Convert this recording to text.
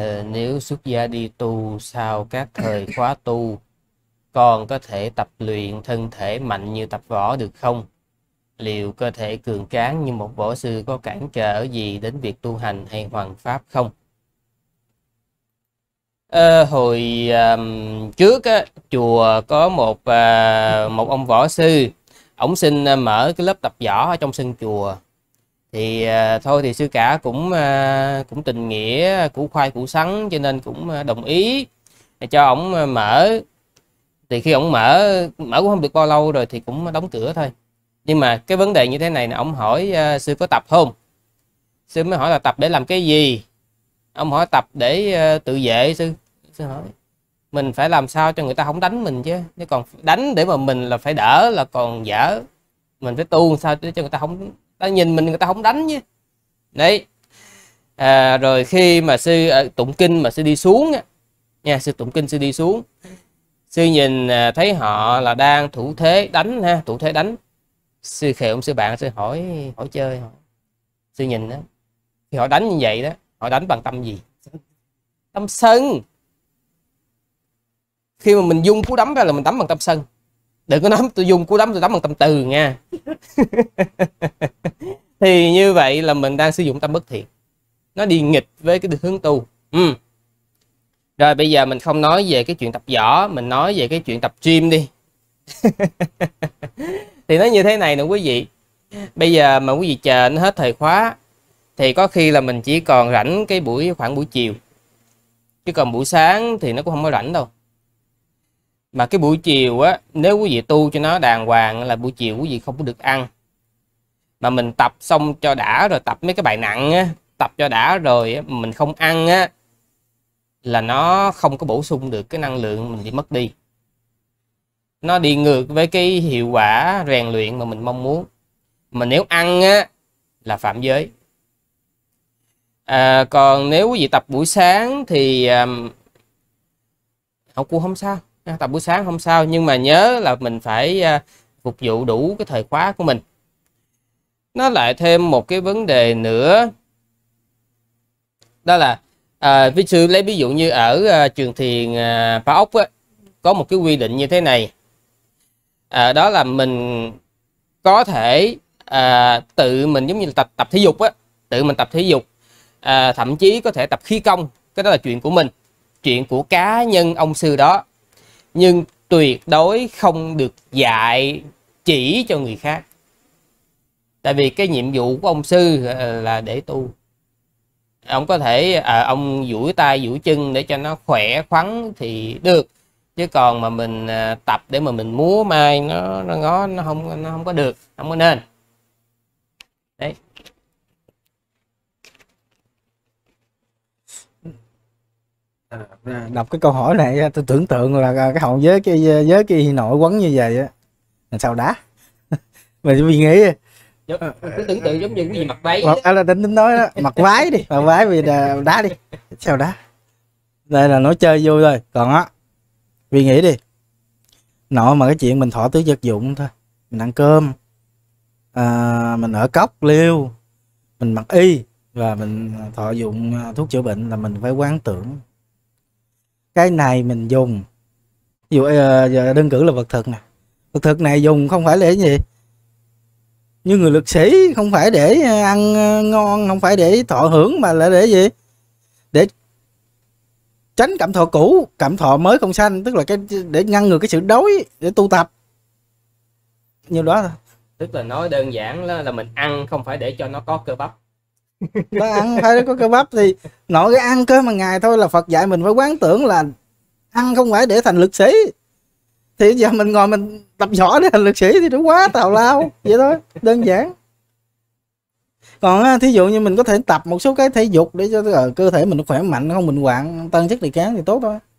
Ờ, nếu xuất gia đi tu sau các thời khóa tu con có thể tập luyện thân thể mạnh như tập võ được không liệu cơ thể cường tráng như một võ sư có cản trở gì đến việc tu hành hay hoàn pháp không à, hồi à, trước á, chùa có một à, một ông võ sư ổng xin à, mở cái lớp tập võ ở trong sân chùa thì uh, thôi thì sư cả cũng uh, cũng tình nghĩa củ khoai củ sắn cho nên cũng uh, đồng ý cho ổng uh, mở thì khi ổng mở mở cũng không được bao lâu rồi thì cũng đóng cửa thôi nhưng mà cái vấn đề như thế này là ổng hỏi uh, sư có tập không sư mới hỏi là tập để làm cái gì ông hỏi tập để uh, tự vệ sư sư hỏi mình phải làm sao cho người ta không đánh mình chứ nếu còn đánh để mà mình là phải đỡ là còn dở mình phải tu sao để cho người ta không ta nhìn mình người ta không đánh chứ đấy à, rồi khi mà sư ở à, tụng kinh mà sư đi xuống á, nha sư tụng kinh sư đi xuống sư nhìn à, thấy họ là đang thủ thế đánh ha thủ thế đánh sư khều ông sư bạn sư hỏi hỏi chơi sư nhìn đó thì họ đánh như vậy đó họ đánh bằng tâm gì tâm sân khi mà mình dung cú đấm ra là mình đấm bằng tâm sân đừng có nắm tôi dùng cú đấm tôi đấm bằng tâm từ nha thì như vậy là mình đang sử dụng tâm bất thiện nó đi nghịch với cái hướng tu ừ. rồi bây giờ mình không nói về cái chuyện tập võ mình nói về cái chuyện tập gym đi thì nó như thế này nè quý vị bây giờ mà quý vị chờ nó hết thời khóa thì có khi là mình chỉ còn rảnh cái buổi khoảng buổi chiều chứ còn buổi sáng thì nó cũng không có rảnh đâu mà cái buổi chiều á nếu quý vị tu cho nó đàng hoàng là buổi chiều quý vị không có được ăn mà mình tập xong cho đã rồi tập mấy cái bài nặng á tập cho đã rồi á, mình không ăn á là nó không có bổ sung được cái năng lượng mình bị mất đi nó đi ngược với cái hiệu quả rèn luyện mà mình mong muốn mà nếu ăn á là phạm giới à, còn nếu quý vị tập buổi sáng thì à, um, học không sao Ờ, tập buổi sáng không sao nhưng mà nhớ là mình phải ờ, phục vụ đủ cái thời khóa của mình nó lại thêm một cái vấn đề nữa đó là à, ví dụ lấy ví dụ như ở à, trường thiền à, phá ốc á, có một cái quy định như thế này à, đó là mình có thể à, tự mình giống như là tập tập thể dục á tự mình tập thể dục à, thậm chí có thể tập khí công cái đó là chuyện của mình chuyện của cá nhân ông sư đó nhưng tuyệt đối không được dạy chỉ cho người khác tại vì cái nhiệm vụ của ông sư ờ, là để tu ông có thể à, ông duỗi tay duỗi chân để cho nó khỏe khoắn thì được chứ còn mà mình ờ, tập để mà mình múa mai nó nó ngó nó không nó không có được không có nên đấy À. À, đọc cái câu hỏi này tôi tưởng tượng là cái hậu với cái với cái nội quấn như vậy á sao đá mình vì nghĩ cứ tưởng tượng giống như cái gì mặc váy mặc, ờ, à, là tính tính nói đó mặc váy đi mặc váy vì đá, đá đi sao đá đây là nói chơi vui thôi còn á vì nghĩ đi nội mà cái chuyện mình thọ tứ vật dụng thôi mình ăn cơm à, mình ở cốc liêu mình mặc y và mình thọ dụng thuốc chữa bệnh là mình phải quán tưởng cái này mình dùng ví dụ ờ, giờ đơn cử là vật thực nè vật thực này dùng không phải để gì như người lực sĩ không phải để ờ, ăn ờ, ngon không phải để thọ hưởng mà là để gì để tránh cảm thọ cũ cảm thọ mới không sanh tức là cái để ngăn ngừa cái sự đói để tu tập như đó tức là nói đơn giản là, là mình ăn không phải để cho nó có cơ bắp nó ăn phải có cơ bắp thì nội cái ăn cơ mà ngày thôi là Phật dạy mình phải quán tưởng là ăn không phải để thành lực sĩ thì giờ mình ngồi mình tập võ để thành lực sĩ thì nó quá tào lao vậy thôi đơn giản còn thí dụ như mình có thể tập một số cái thể dục để cho ờ, cơ thể mình nó khỏe mạnh không mình hoạn tăng chất đề kháng thì tốt thôi